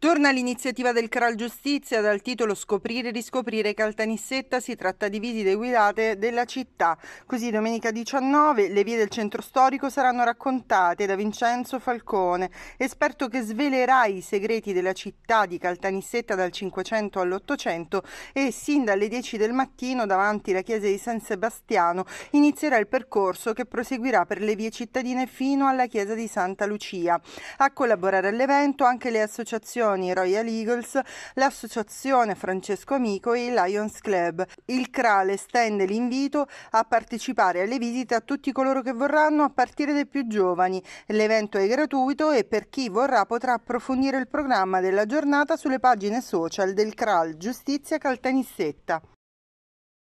Torna l'iniziativa del Cral Giustizia dal titolo Scoprire e riscoprire Caltanissetta, si tratta di visite guidate della città. Così domenica 19 le vie del centro storico saranno raccontate da Vincenzo Falcone, esperto che svelerà i segreti della città di Caltanissetta dal 500 all'800 e sin dalle 10 del mattino davanti alla chiesa di San Sebastiano inizierà il percorso che proseguirà per le vie cittadine fino alla chiesa di Santa Lucia. A collaborare all'evento anche le associazioni associazioni Royal Eagles, l'associazione Francesco Amico e i Lions Club. Il CRAL estende l'invito a partecipare alle visite a tutti coloro che vorranno a partire dai più giovani. L'evento è gratuito e per chi vorrà potrà approfondire il programma della giornata sulle pagine social del CRAL Giustizia Caltanissetta.